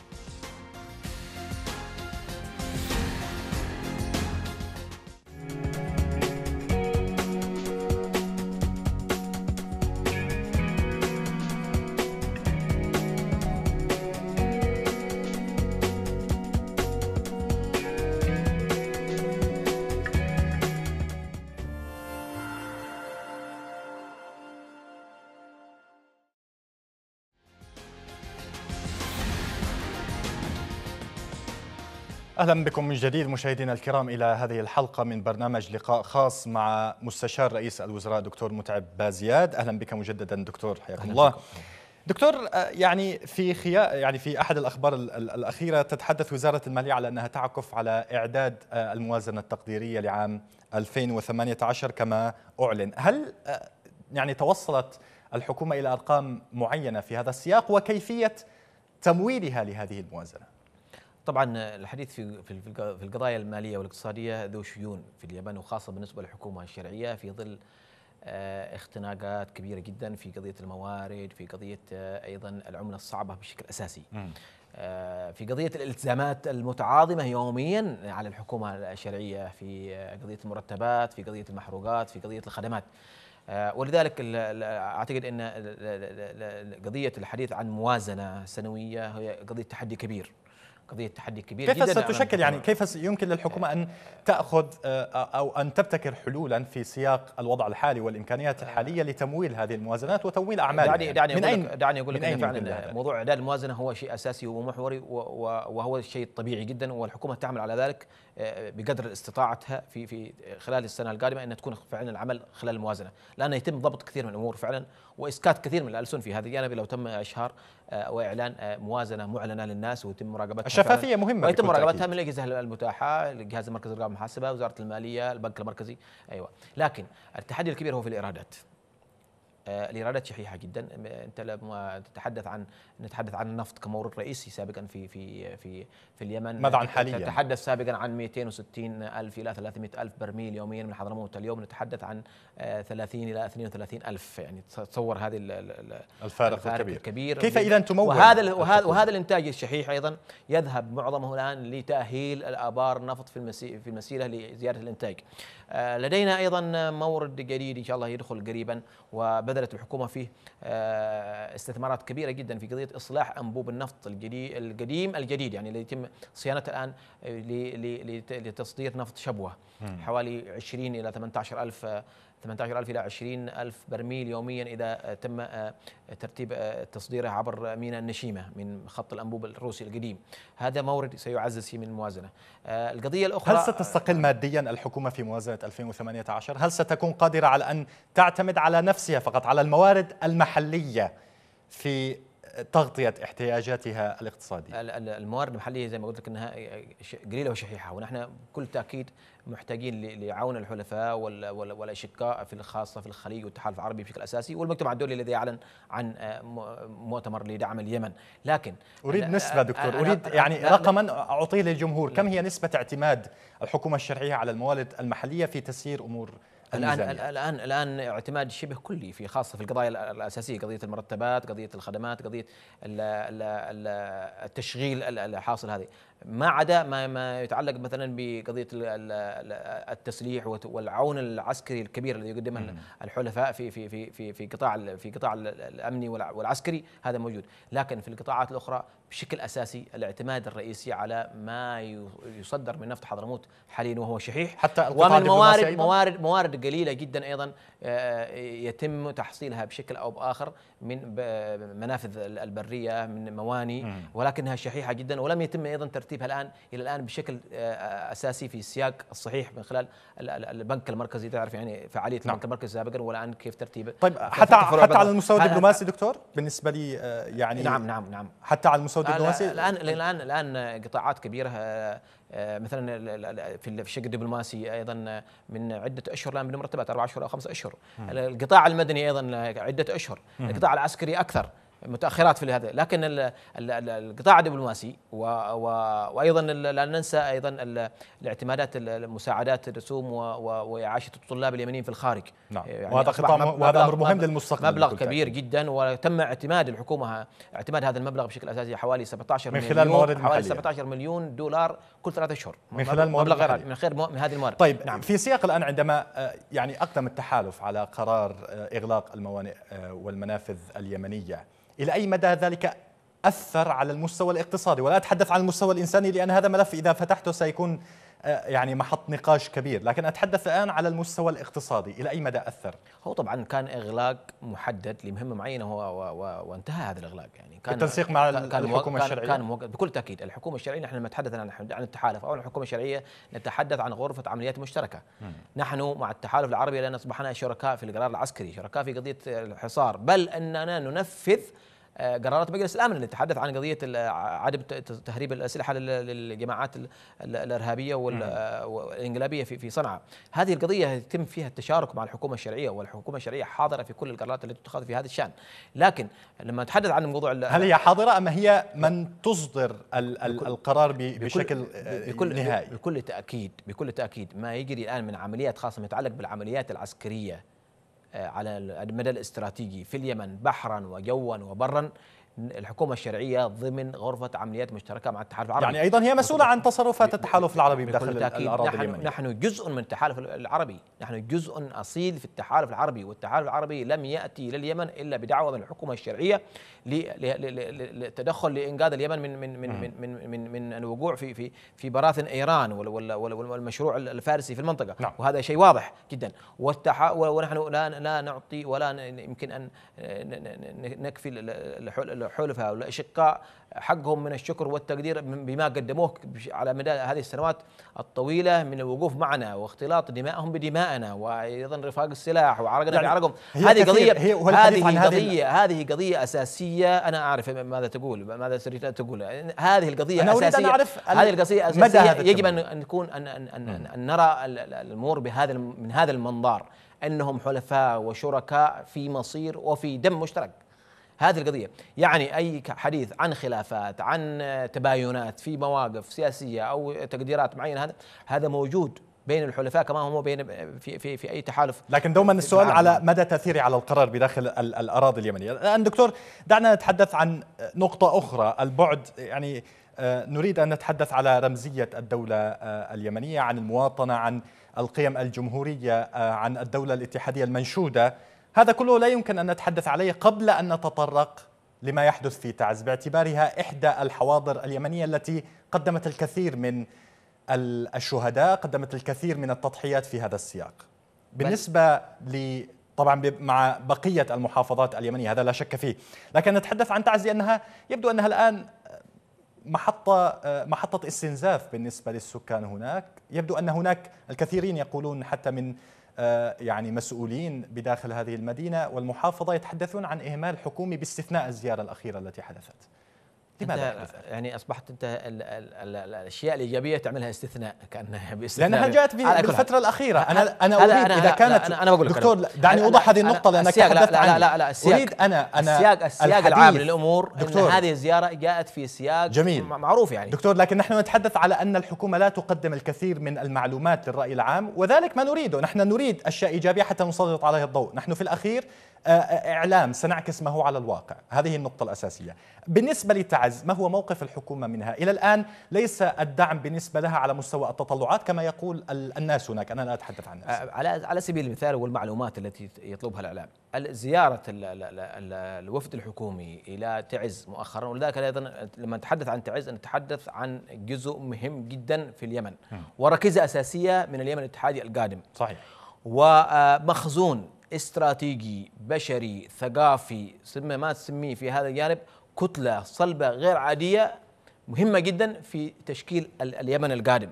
أهلا بكم من جديد مشاهدينا الكرام إلى هذه الحلقة من برنامج لقاء خاص مع مستشار رئيس الوزراء دكتور متعب بازياد أهلا بك مجددا دكتور حياكم الله بكم. دكتور آه، يعني في خيا يعني في احد الاخبار الاخيره تتحدث وزاره الماليه على انها تعكف على اعداد آه، الموازنه التقديريه لعام 2018 كما اعلن، هل آه، يعني توصلت الحكومه الى ارقام معينه في هذا السياق وكيفيه تمويلها لهذه الموازنه؟ طبعا الحديث في في القضايا الماليه والاقتصاديه ذو شيون في اليابان وخاصه بالنسبه للحكومه الشرعيه في ظل آه، اختناقات كبيره جدا في قضيه الموارد في قضيه آه، ايضا العمله الصعبه بشكل اساسي آه، في قضيه الالتزامات المتعاظمه يوميا على الحكومه الشرعيه في قضيه المرتبات في قضيه المحروقات في قضيه الخدمات ولذلك اعتقد ان قضيه الحديث عن موازنه سنويه هي قضيه تحدي كبير قضيه تحدي كبير كيف جدا ستشكل يعني كيف يمكن للحكومه إيه. ان تاخذ آه، آه، او ان تبتكر حلولا في سياق الوضع الحالي والامكانيات آه. الحاليه لتمويل هذه الموازنات وتمويل اعمال دعني دعني من أين دعني اقول لك فعلا موضوع اعداد الموازنه هو شيء اساسي ومحوري وهو شيء طبيعي جدا والحكومه تعمل على ذلك بقدر استطاعتها في في خلال السنه القادمه ان تكون فعلا العمل خلال الموازنه لانه يتم ضبط كثير من الامور فعلا واسكات كثير من الالسن في هذه الجانب لو تم اشهار آه، واعلان آه، موازنه معلنه للناس ويتم مراقبتها الشفافيه مهمه ويتم مراقبتها من الاجهزه المتاحه جهاز المركزي للرقابه والمحاسبه وزاره الماليه البنك المركزي ايوه لكن التحدي الكبير هو في الايرادات آه، الايرادات شحيحه جدا انت لما تتحدث عن نتحدث عن النفط كمورد رئيسي سابقا في في في في اليمن ماذا عن حاليا؟ نتحدث سابقا عن 260 الف الى 300 الف برميل يوميا من حضرموت اليوم نتحدث عن 30 آه، الى 32 الف يعني تصور هذه الفارق, الفارق الكبير. الكبير كيف اذا تمول وهذا وهذا, وهذا الانتاج الشحيح ايضا يذهب معظمه الان لتاهيل الابار النفط في المسي في المسيره لزياده الانتاج آه، لدينا ايضا مورد جديد ان شاء الله يدخل قريبا وب بذلت الحكومة فيه آه، استثمارات كبيرة جدا في قضية إصلاح أنبوب النفط القديم الجديد يعني اللي يتم صيانته الآن لتصدير نفط شبوة حوالي 20 إلى 18 ألف 18000 إلى 20000 برميل يوميا إذا تم آه، ترتيب آه، تصديره عبر ميناء النشيمة من خط الأنبوب الروسي القديم هذا مورد سيعزز من الموازنة آه، القضية الأخرى هل ستستقل ماديا الحكومة في موازنة 2018 هل ستكون قادرة على أن تعتمد على نفسها فقط على الموارد المحلية في تغطية احتياجاتها الاقتصادية الموارد المحلية زي ما قلت لك أنها قليلة وشحيحة ونحن كل تأكيد محتاجين لعون الحلفاء والاشقاء في الخاصه في الخليج والتحالف العربي بشكل اساسي والمجتمع الدولي الذي اعلن عن آه، مؤتمر لدعم اليمن لكن اريد نسبه آه، دكتور آه، اريد يعني رقما اعطيه للجمهور كم نعم. هي نسبه اعتماد الحكومه الشرعيه على الموارد المحليه في تسيير امور الان الان الان اعتماد شبه كلي في خاصه في القضايا الاساسيه قضيه المرتبات قضيه الخدمات قضيه التشغيل الحاصل هذه ما عدا ما, ما يتعلق مثلا بقضيه التسليح والعون العسكري الكبير الذي يقدمه الحلفاء في في في في في قطاع في قطاع الامني والعسكري هذا موجود، لكن في القطاعات الاخرى بشكل اساسي الاعتماد الرئيسي على ما يصدر من نفط حضرموت حاليا وهو شحيح حتى ومن موارد موارد موارد قليله جدا ايضا آه، يتم تحصيلها بشكل او باخر من منافذ البريه من مواني ولكنها شحيحه جدا ولم يتم ايضا ترتيبها الان الى الان بشكل آه، آه، اساسي في السياق الصحيح من خلال البنك المركزي تعرف يعني فعاليه نعم. البنك المركزي سابقا والان كيف ترتيبه طيب حتى حتى على المستوى الدبلوماسي دكتور بالنسبه لي آه، يعني نعم نعم نعم حتى على المستوى الدبلوماسي الان الان الان قطاعات كبيره آه، مثلا في الشق الدبلوماسي ايضا آه، من عده اشهر الان مرتبات اربع اشهر او خمس اشهر القطاع المدني ايضا آه، عده اشهر القطاع العسكري اكثر متاخرات في هذا لكن القطاع الدبلوماسي وايضا لا ننسى ايضا الاعتمادات المساعدات الرسوم واعاشه الطلاب اليمنيين في الخارج نعم يعني وهذا قطاع وهذا امر مهم للمستقبل مبلغ كبير جدا وتم اعتماد الحكومه اعتماد هذا المبلغ بشكل اساسي حوالي 17 من خلال مليون موارد حوالي 17 مليون دولار كل ثلاثة اشهر من خلال موارد مبلغ غير من خير من هذه الموارد طيب نعم في سياق الان عندما آه، يعني اقدم التحالف على قرار آه، اغلاق الموانئ آه، والمنافذ اليمنيه إلى أي مدى ذلك أثر على المستوى الاقتصادي ولا أتحدث عن المستوى الإنساني لأن هذا ملف إذا فتحته سيكون يعني محط نقاش كبير لكن أتحدث الآن على المستوى الاقتصادي إلى أي مدى أثر؟ هو طبعا كان إغلاق محدد لمهمة معينة وانتهى هذا الإغلاق يعني كان التنسيق مع كان الحكومة كان الشرعية؟ كان بكل تأكيد الحكومة الشرعية نحن لما تحدثنا عن التحالف أو الحكومة الشرعية نتحدث عن غرفة عمليات مشتركة نحن مع التحالف العربي لأن أصبحنا شركاء في القرار العسكري شركاء في قضية الحصار بل أننا ننفذ آه، قرارات مجلس الامن اللي تحدث عن قضيه عدم تهريب الاسلحه للجماعات الارهابيه آه، والانقلابيه في صنعاء، هذه القضيه يتم فيها التشارك مع الحكومه الشرعيه والحكومه الشرعيه حاضره في كل القرارات التي تتخذ في هذا الشان، لكن لما نتحدث عن موضوع هل هي حاضره ام هي من تصدر القرار بشكل آه، بكل نهائي؟ بكل تاكيد بكل تاكيد ما يجري الان من عمليات خاصه ما يتعلق بالعمليات العسكريه على المدى الاستراتيجي في اليمن بحرا وجوا وبرا الحكومة الشرعية ضمن غرفة عمليات مشتركة مع التحالف العربي يعني أيضا هي مسؤولة عن تصرفات التحالف العربي بداخل الأراضي نحن, اليمنية. نحن جزء من التحالف العربي نحن جزء أصيل في التحالف العربي والتحالف العربي لم يأتي لليمن إلا بدعوة من الحكومة الشرعية للتدخل لإنقاذ اليمن من من من من من, من, من الوقوع في في في براثن إيران والمشروع الفارسي في المنطقة نعم. وهذا شيء واضح جدا ونحن لا لا نعطي ولا يمكن أن نكفي الحلفاء والاشقاء حقهم من الشكر والتقدير بما قدموه على مدى هذه السنوات الطويله من الوقوف معنا واختلاط دمائهم بدمائنا وايضا رفاق السلاح وعرقنا يعني بعرقهم هذه قضيه هذه قضيه هذه قضيه اساسيه انا اعرف ماذا تقول ماذا سريت تقول هذه القضيه أنا أريد أن أعرف هذه القضيه اساسيه يجب ان نكون ان ان, أن, أن نرى الامور بهذا من هذا المنظار انهم حلفاء وشركاء في مصير وفي دم مشترك هذه القضية يعني أي حديث عن خلافات عن تباينات في مواقف سياسية أو تقديرات معينة هذا هذا موجود بين الحلفاء كما هو بين في في في اي تحالف لكن دوما السؤال على مدى تاثيره على القرار بداخل الاراضي اليمنيه الان دكتور دعنا نتحدث عن نقطه اخرى البعد يعني آه، نريد ان نتحدث على رمزيه الدوله آه، اليمنيه عن المواطنه عن القيم الجمهوريه آه، عن الدوله الاتحاديه المنشوده هذا كله لا يمكن أن نتحدث عليه قبل أن نتطرق لما يحدث في تعز باعتبارها إحدى الحواضر اليمنية التي قدمت الكثير من الشهداء قدمت الكثير من التضحيات في هذا السياق بالنسبة ل طبعا مع بقية المحافظات اليمنية هذا لا شك فيه لكن نتحدث عن تعز لأنها يبدو أنها الآن محطة محطة استنزاف بالنسبة للسكان هناك يبدو أن هناك الكثيرين يقولون حتى من آه، يعني مسؤولين بداخل هذه المدينة والمحافظة يتحدثون عن إهمال حكومي باستثناء الزيارة الأخيرة التي حدثت لماذا يعني اصبحت انت الـ الـ الـ الاشياء الايجابيه تعملها استثناء كانها باستثناء لانها جاءت بالفتره الاخيره انا انا اريد اذا كانت أنا أنا بقول لك دكتور دعني اوضح هذه النقطه لانك تحدثت لا لا لا لا السياق اريد انا انا السياق السياق العام للامور دكتور ان هذه الزياره جاءت في سياق جميل معروف يعني دكتور لكن نحن نتحدث على ان الحكومه لا تقدم الكثير من المعلومات للراي العام وذلك ما نريده نحن نريد اشياء ايجابيه حتى نسلط عليها الضوء نحن في الاخير آه، آه، إعلام سنعكس ما هو على الواقع هذه النقطة الأساسية بالنسبة لتعز ما هو موقف الحكومة منها إلى الآن ليس الدعم بالنسبة لها على مستوى التطلعات كما يقول الناس هناك أنا لا أتحدث عن الناس آه، على سبيل المثال والمعلومات التي يطلبها الإعلام زيارة الوفد الحكومي إلى تعز مؤخرا ولذلك أيضا لما نتحدث عن تعز نتحدث عن جزء مهم جدا في اليمن وركيزة أساسية من اليمن الاتحادي القادم صحيح ومخزون استراتيجي بشري ثقافي سمى ما تسميه في هذا الجانب كتلة صلبة غير عادية مهمة جدا في تشكيل اليمن القادم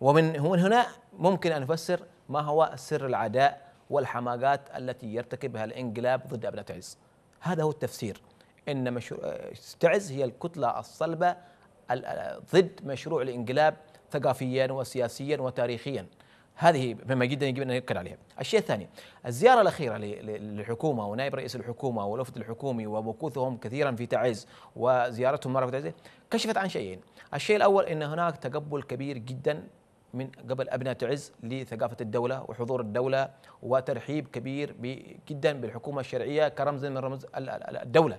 ومن هنا ممكن أن نفسر ما هو سر العداء والحماقات التي يرتكبها الانقلاب ضد أبناء تعز هذا هو التفسير ان مشروع تعز هي الكتله الصلبه ضد مشروع الانقلاب ثقافيا وسياسيا وتاريخيا هذه مهمه جدا يجب ان ننكر عليها. الشيء الثاني الزياره الاخيره للحكومه ونائب رئيس الحكومه والوفد الحكومي ومكوثهم كثيرا في تعز وزيارتهم مره في تعز كشفت عن شيئين، الشيء الاول ان هناك تقبل كبير جدا من قبل ابناء تعز لثقافه الدوله وحضور الدوله وترحيب كبير جدا بالحكومه الشرعيه كرمز من رموز الدوله.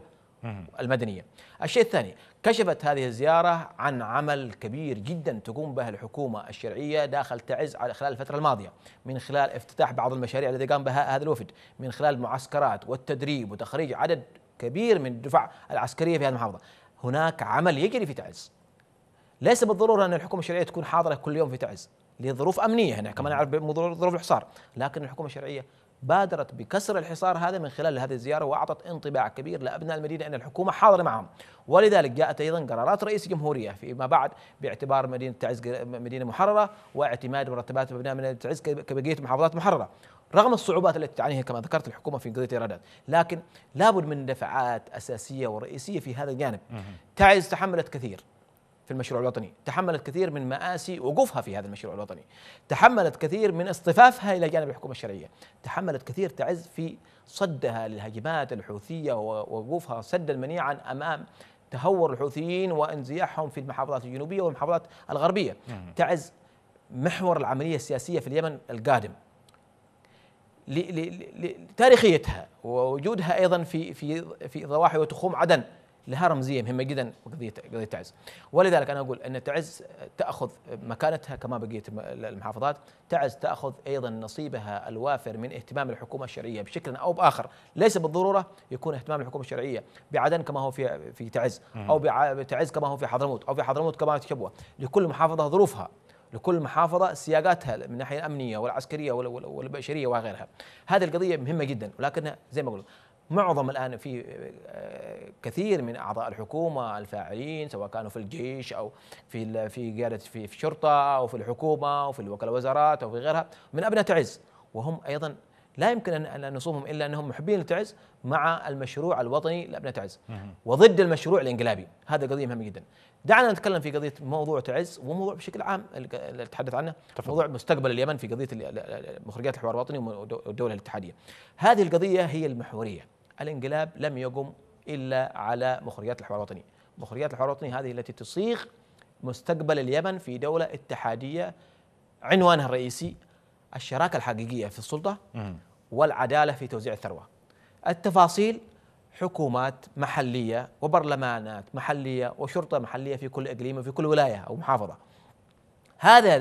المدنية الشيء الثاني كشفت هذه الزيارة عن عمل كبير جدا تقوم به الحكومة الشرعية داخل تعز على خلال الفترة الماضية من خلال افتتاح بعض المشاريع التي قام بها هذا الوفد من خلال المعسكرات والتدريب وتخريج عدد كبير من الدفع العسكرية في هذه المحافظة هناك عمل يجري في تعز ليس بالضرورة أن الحكومة الشرعية تكون حاضرة كل يوم في تعز لظروف أمنية هنا كما نعرف بظروف الحصار لكن الحكومة الشرعية بادرت بكسر الحصار هذا من خلال هذه الزيارة وأعطت انطباع كبير لأبناء المدينة أن الحكومة حاضرة معهم ولذلك جاءت أيضا قرارات رئيس الجمهورية فيما بعد باعتبار مدينة تعز مدينة محررة واعتماد مرتبات أبناء مدينة تعز كبقية محافظات محررة رغم الصعوبات التي تعانيها كما ذكرت الحكومة في قضية إيرادات لكن لابد من دفعات أساسية ورئيسية في هذا الجانب تعز تحملت كثير في المشروع الوطني تحملت كثير من مآسي وقوفها في هذا المشروع الوطني تحملت كثير من اصطفافها إلى جانب الحكومة الشرعية تحملت كثير تعز في صدها للهجمات الحوثية ووقوفها سدا منيعا أمام تهور الحوثيين وانزياحهم في المحافظات الجنوبية والمحافظات الغربية تعز محور العملية السياسية في اليمن القادم لتاريخيتها ووجودها ايضا في في في ضواحي وتخوم عدن لها رمزيه مهمه جدا قضيه قضيه تعز ولذلك انا اقول ان تعز تاخذ مكانتها كما بقيه المحافظات تعز تاخذ ايضا نصيبها الوافر من اهتمام الحكومه الشرعيه بشكل او باخر ليس بالضروره يكون اهتمام الحكومه الشرعيه بعدن كما هو في في تعز او بتعز كما هو في حضرموت او في حضرموت كما في شبوه لكل محافظه ظروفها لكل محافظة سياقاتها من الناحية الأمنية والعسكرية والبشرية وغيرها هذه القضية مهمة جدا ولكنها زي ما قلت معظم الان في آه، كثير من اعضاء الحكومه الفاعلين سواء كانوا في الجيش او في في قياده في الشرطه او في الحكومه او في الوكاله الوزارات او في غيرها من ابناء تعز وهم ايضا لا يمكن ان نصومهم الا انهم محبين لتعز مع المشروع الوطني لابناء تعز وضد المشروع الانقلابي هذا قضيه مهمه جدا دعنا نتكلم في قضيه موضوع تعز وموضوع بشكل عام اللي نتحدث عنه تفضل. موضوع مستقبل اليمن في قضيه مخرجات الحوار الوطني والدوله الاتحاديه هذه القضيه هي المحوريه الانقلاب لم يقم إلا على مخريات الحوار الوطني مخريات الحوار الوطني هذه التي تصيغ مستقبل اليمن في دولة اتحادية عنوانها الرئيسي الشراكة الحقيقية في السلطة والعدالة في توزيع الثروة التفاصيل حكومات محلية وبرلمانات محلية وشرطة محلية في كل إقليم وفي كل ولاية أو محافظة هذا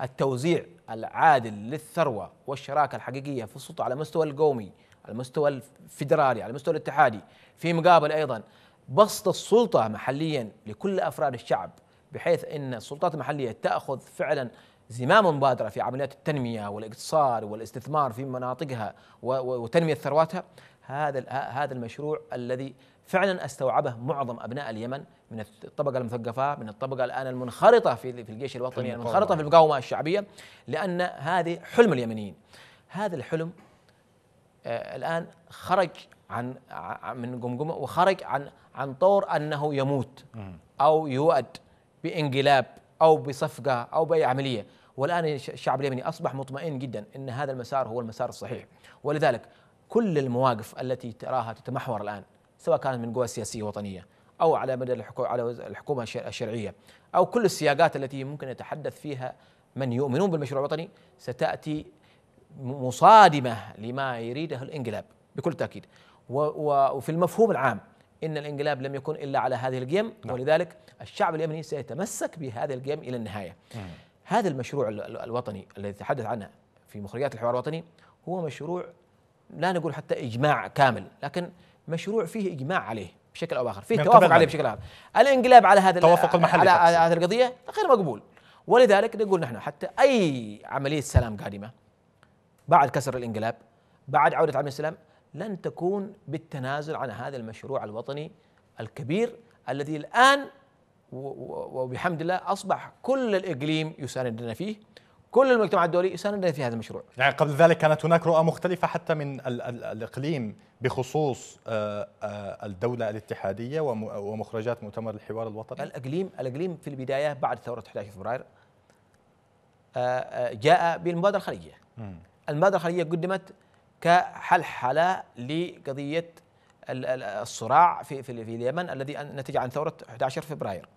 التوزيع العادل للثروة والشراكة الحقيقية في السلطة على مستوى القومي على المستوى الفدرالي على المستوى الاتحادي في مقابل ايضا بسط السلطه محليا لكل افراد الشعب بحيث ان السلطات المحليه تاخذ فعلا زمام مبادره في عمليات التنميه والاقتصاد والاستثمار في مناطقها وتنميه ثرواتها هذا هذا المشروع الذي فعلا استوعبه معظم ابناء اليمن من الطبقه المثقفه من الطبقه الان المنخرطه في في الجيش الوطني المنخرطه في المقاومه الشعبيه لان هذه حلم اليمنيين هذا الحلم آه، الان خرج عن من جمجمه وخرج عن عن طور انه يموت او يؤد بانقلاب او بصفقه او باي عمليه والان الشعب اليمني اصبح مطمئن جدا ان هذا المسار هو المسار الصحيح ولذلك كل المواقف التي تراها تتمحور الان سواء كانت من قوى سياسيه وطنيه او على مدى على الحكومه الشرعيه او كل السياقات التي ممكن يتحدث فيها من يؤمنون بالمشروع الوطني ستاتي مصادمة لما يريده الانقلاب بكل تأكيد وفي المفهوم العام إن الانقلاب لم يكن إلا على هذه القيم نعم. ولذلك الشعب اليمني سيتمسك بهذه القيم إلى النهاية هذا المشروع الوطني الذي تحدث عنه في مخرجات الحوار الوطني هو مشروع لا نقول حتى إجماع كامل لكن مشروع فيه إجماع عليه بشكل أو آخر فيه نعم، توافق عليه بشكل عام الانقلاب على هذا التوافق المحلي على هذه القضية غير مقبول ولذلك نقول نحن حتى أي عملية سلام قادمة بعد كسر الانقلاب بعد عودة عبد السلام لن تكون بالتنازل عن هذا المشروع الوطني الكبير الذي الآن وبحمد الله أصبح كل الإقليم يساندنا فيه كل المجتمع الدولي يساندنا في هذا المشروع يعني قبل ذلك كانت هناك رؤى مختلفة حتى من ال ال الإقليم بخصوص آه، آه، الدولة الاتحادية ومخرجات مؤتمر الحوار الوطني الإقليم الإقليم في البداية بعد ثورة 11 فبراير آه، جاء بالمبادرة الخليجية المادة الخارجية قدمت كحلحلة لقضية الصراع في في اليمن الذي نتج عن ثورة 11 فبراير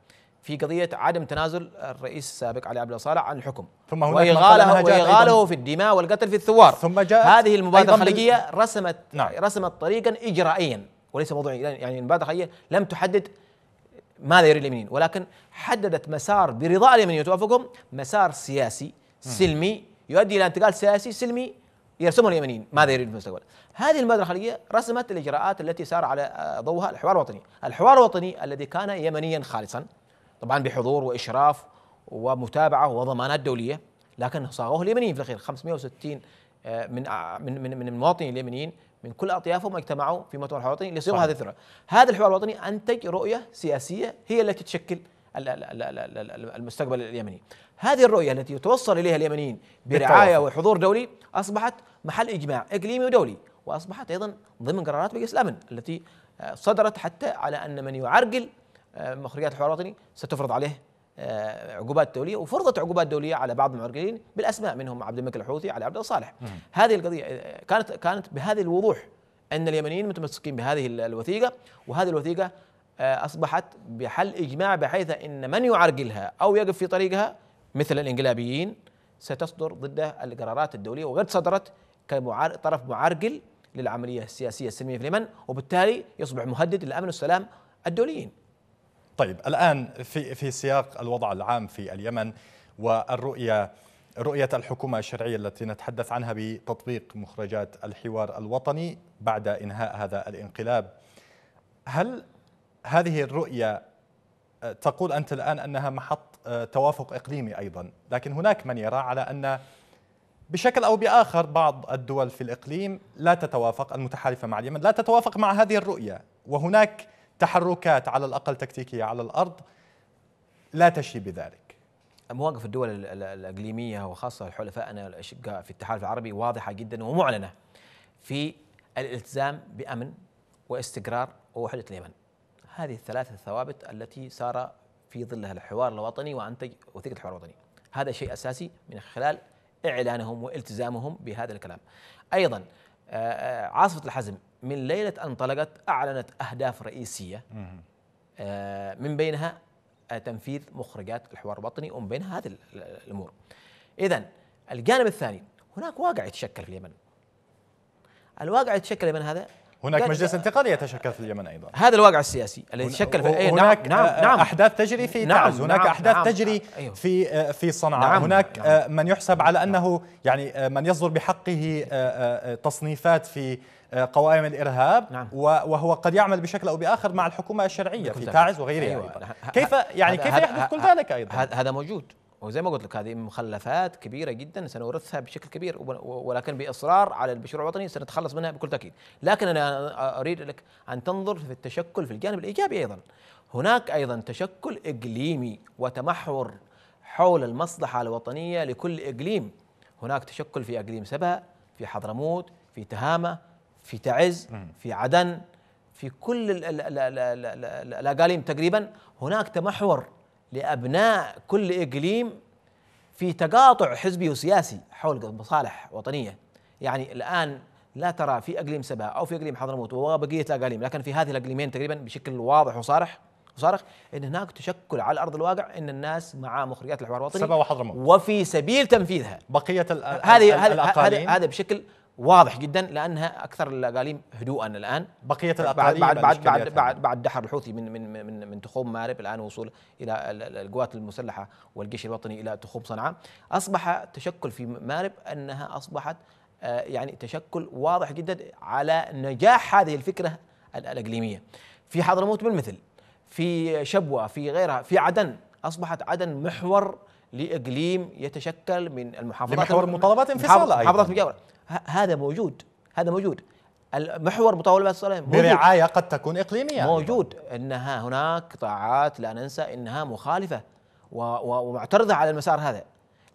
في قضية عدم تنازل الرئيس السابق علي عبد الله صالح عن الحكم ثم وإغاله وإغاله في الدماء والقتل في الثوار ثم جاءت هذه المبادرة الخليجية رسمت نعم. رسمت طريقا إجرائيا وليس موضوعيا يعني-, يعني المبادرة الخليجية لم تحدد ماذا يريد اليمنيين ولكن حددت مسار برضا اليمنيين وتوافقهم مسار سياسي سلمي يؤدي الى انتقال سياسي سلمي يرسمه اليمنيين ماذا يريد في المستقبل هذه المبادره الخليجيه رسمت الاجراءات التي سار على ضوها الحوار الوطني الحوار الوطني الذي كان يمنيا خالصا طبعا بحضور واشراف ومتابعه وضمانات دوليه لكن صاغوه اليمنيين في الاخير 560 آه، آه، من من من من المواطنين اليمنيين من كل اطيافهم اجتمعوا في مؤتمر الحوار الوطني لصيغه هذه الثوره. هذا الحوار الوطني انتج رؤيه سياسيه هي التي تشكل المستقبل اليمني. هذه الرؤية التي يتوصل إليها اليمنيين برعاية وحضور دولي أصبحت محل إجماع إقليمي ودولي وأصبحت أيضا ضمن قرارات مجلس الأمن التي آه، صدرت حتى على أن من يعرقل آه، مخرجات الحوار الوطني ستفرض عليه آه، عقوبات دوليه وفرضت عقوبات دوليه على بعض المعرقلين بالاسماء منهم عبد الملك الحوثي على عبد الصالح هذه القضيه كانت كانت بهذا الوضوح ان اليمنيين متمسكين بهذه الوثيقه وهذه الوثيقه اصبحت بحل اجماع بحيث ان من يعرقلها او يقف في طريقها مثل الانقلابيين ستصدر ضده القرارات الدوليه وقد صدرت كطرف معارقل للعمليه السياسيه السلميه في اليمن وبالتالي يصبح مهدد للامن والسلام الدوليين. طيب الان في في سياق الوضع العام في اليمن والرؤيه رؤيه الحكومه الشرعيه التي نتحدث عنها بتطبيق مخرجات الحوار الوطني بعد انهاء هذا الانقلاب هل هذه الرؤيه تقول أنت الآن أنها محط آه، توافق إقليمي أيضا لكن هناك من يرى على أن بشكل أو بآخر بعض الدول في الإقليم لا تتوافق المتحالفة مع اليمن لا تتوافق مع هذه الرؤية وهناك تحركات على الأقل تكتيكية على الأرض لا تشي بذلك مواقف الدول الإقليمية وخاصة حلفائنا الأشقاء في التحالف العربي واضحة جدا ومعلنة في الالتزام بأمن واستقرار ووحدة اليمن هذه الثلاثة الثوابت التي سار في ظلها الحوار الوطني وأنتج وثيقة الحوار الوطني هذا شيء أساسي من خلال إعلانهم والتزامهم بهذا الكلام أيضا آه، آه، عاصفة الحزم من ليلة أن انطلقت أعلنت أهداف رئيسية آه، من بينها تنفيذ مخرجات الحوار الوطني ومن بين هذه الأمور إذا الجانب الثاني هناك واقع يتشكل في اليمن الواقع يتشكل اليمن هذا هناك مجلس انتقالي يتشكل في اليمن ايضا هذا الواقع السياسي الذي يتشكل في إيه، نعم، هناك نعم نعم, نعم احداث تجري في نعم تعز هناك نعم احداث نعم تجري نعم في آه، في صنعاء نعم هناك نعم آه، من يحسب على نعم. انه يعني من يصدر بحقه تصنيفات في قوائم الارهاب نعم. وهو قد يعمل بشكل او باخر مع الحكومه الشرعيه في تعز وغيرها أيوة. كيف يعني كيف يحدث كل ذلك ايضا هذا موجود وزي ما قلت لك هذه مخلفات كبيرة جدا سنورثها بشكل كبير ولكن بإصرار على المشروع الوطني سنتخلص منها بكل تأكيد لكن أنا أريد لك أن تنظر في التشكل في الجانب الإيجابي أيضا هناك أيضا تشكل إقليمي وتمحور حول المصلحة الوطنية لكل إقليم هناك تشكل في إقليم سبأ في حضرموت في تهامة في تعز في عدن في كل الأقاليم تقريبا هناك تمحور لأبناء كل إقليم في تقاطع حزبي وسياسي حول مصالح وطنية يعني الآن لا ترى في اقليم سبا او في اقليم حضرموت وبقيه الاقاليم لكن في هذه الاقليمين تقريبا بشكل واضح وصارح وصارخ ان هناك تشكل على ارض الواقع ان الناس مع مخرجات الحوار الوطني سبا وحضرموت وفي سبيل تنفيذها بقيه هذه هذه هذا بشكل واضح جدا لانها اكثر الاقاليم هدوءا الان بقيه الاقاليم بعد بعد بعد بعد, بعد دحر الحوثي من من من من تخوم مارب الان وصول الى القوات المسلحه والجيش الوطني الى تخوم صنعاء اصبح تشكل في مارب انها اصبحت آه، يعني تشكل واضح جدا على نجاح هذه الفكره الاقليميه في حضرموت بالمثل في شبوه في غيرها في عدن اصبحت عدن محور لاقليم يتشكل من المحافظات محور المطالبات انفصالها ايضا محافظات مجاوره هذا موجود هذا موجود المحور مطالبات الصلاه برعايه قد تكون اقليميه موجود أيضاً. انها هناك قطاعات لا ننسى انها مخالفه ومعترضه على المسار هذا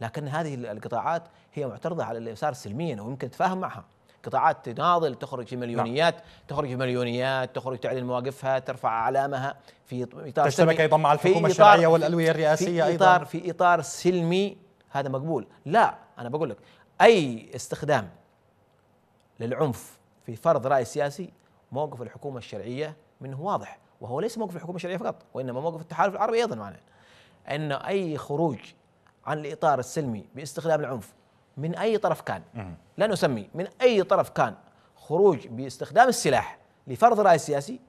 لكن هذه القطاعات هي معترضه على المسار سلميا ويمكن تفاهم معها قطاعات تناضل تخرج في نعم. مليونيات نعم. تخرج في مليونيات تخرج تعلن مواقفها ترفع اعلامها في اطار تشتبك ايضا مع الحكومه الشرعيه والالويه الرئاسيه في اطار أيضا. في اطار سلمي هذا مقبول لا انا بقول لك اي استخدام للعنف في فرض راي سياسي موقف الحكومه الشرعيه منه واضح وهو ليس موقف الحكومه الشرعيه فقط وانما موقف التحالف العربي ايضا معنا ان اي خروج عن الاطار السلمي باستخدام العنف من أي طرف كان لا نسمي من أي طرف كان خروج باستخدام السلاح لفرض رأي سياسي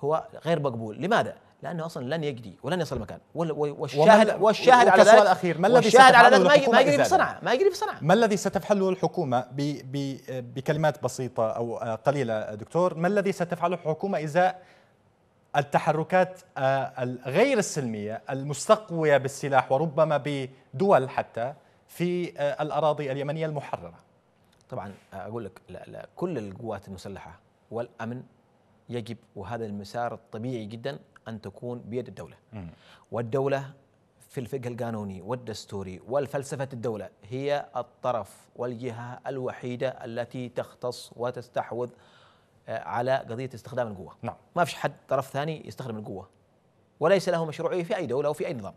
هو غير مقبول لماذا؟ لانه اصلا لن يجدي ولن يصل مكان والشاهد والشاهد على ذلك الاخير ما الذي على ذلك ما يجري في صنعاء ما يجري في صنعاء ما الذي ستفعله الحكومه بـ بـ بكلمات بسيطه او قليله دكتور ما الذي ستفعله الحكومه ازاء التحركات الغير السلميه المستقويه بالسلاح وربما بدول حتى في آه، الأراضي اليمنية المحررة طبعا آه، أقول لك لا لا كل القوات المسلحة والأمن يجب وهذا المسار الطبيعي جدا أن تكون بيد الدولة والدولة في الفقه القانوني والدستوري والفلسفة الدولة هي الطرف والجهة الوحيدة التي تختص وتستحوذ آه، على قضية استخدام القوة نعم. ما فيش حد طرف ثاني يستخدم القوة وليس له مشروعية في أي دولة أو في أي نظام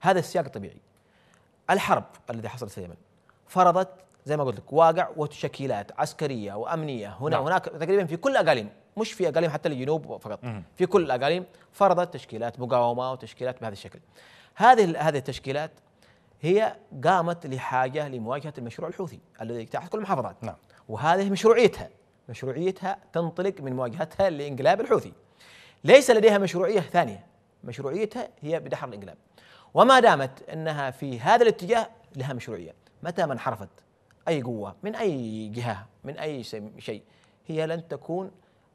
هذا السياق الطبيعي الحرب التي حصلت في اليمن فرضت زي ما قلت لك واقع وتشكيلات عسكريه وامنيه هنا نعم. هناك تقريبا في كل اقاليم مش في اقاليم حتى الجنوب فقط مم. في كل الاقاليم فرضت تشكيلات مقاومه وتشكيلات بهذا الشكل هذه هذه التشكيلات هي قامت لحاجه لمواجهه المشروع الحوثي الذي تحت كل المحافظات نعم. وهذه مشروعيتها مشروعيتها تنطلق من مواجهتها لانقلاب الحوثي ليس لديها مشروعيه ثانيه مشروعيتها هي بدحر الانقلاب وما دامت انها في هذا الاتجاه لها مشروعيه متى ما انحرفت اي قوه من اي جهه من اي شيء هي لن تكون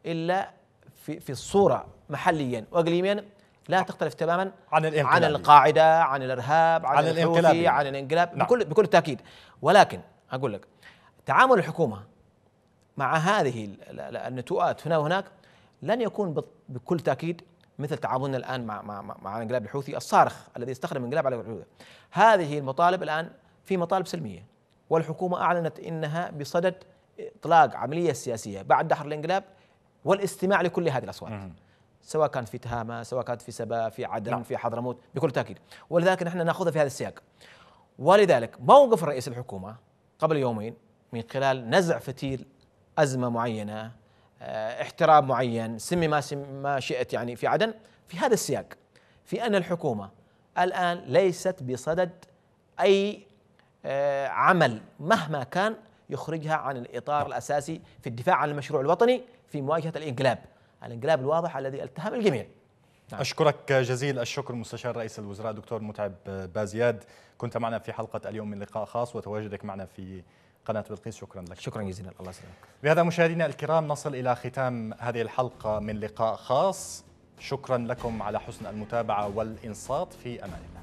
الا في في الصوره محليا واقليميا لا تختلف تماما عن الانقلاب عن القاعده عن الارهاب عن, عن الانقلاب عن الانقلاب نعم. بكل بكل تاكيد ولكن اقول لك تعامل الحكومه مع هذه النتوءات هنا وهناك لن يكون بكل تاكيد مثل تعاوننا الان مع مع مع انقلاب الحوثي الصارخ الذي استخدم انقلاب على الحوثي هذه المطالب الان في مطالب سلميه والحكومه اعلنت انها بصدد اطلاق عمليه سياسيه بعد دحر الانقلاب والاستماع لكل هذه الاصوات سواء كان في تهامه سواء كانت في سبا في عدن نعم. في حضرموت بكل تاكيد ولذلك نحن ناخذها في هذا السياق ولذلك موقف رئيس الحكومه قبل يومين من خلال نزع فتيل ازمه معينه آه، احترام معين سمي ما سمي ما شئت يعني في عدن في هذا السياق في ان الحكومه الان ليست بصدد اي آه، عمل مهما كان يخرجها عن الاطار الاساسي في الدفاع عن المشروع الوطني في مواجهه الانقلاب، الانقلاب الواضح الذي التهم الجميع. نعم. اشكرك جزيل الشكر مستشار رئيس الوزراء دكتور متعب بازياد، كنت معنا في حلقه اليوم من لقاء خاص وتواجدك معنا في قناة بلقيس شكرا لك شكرا جزيلا الله يسلمك بهذا مشاهدينا الكرام نصل إلى ختام هذه الحلقة من لقاء خاص شكرا لكم على حسن المتابعة والإنصات في أمان الله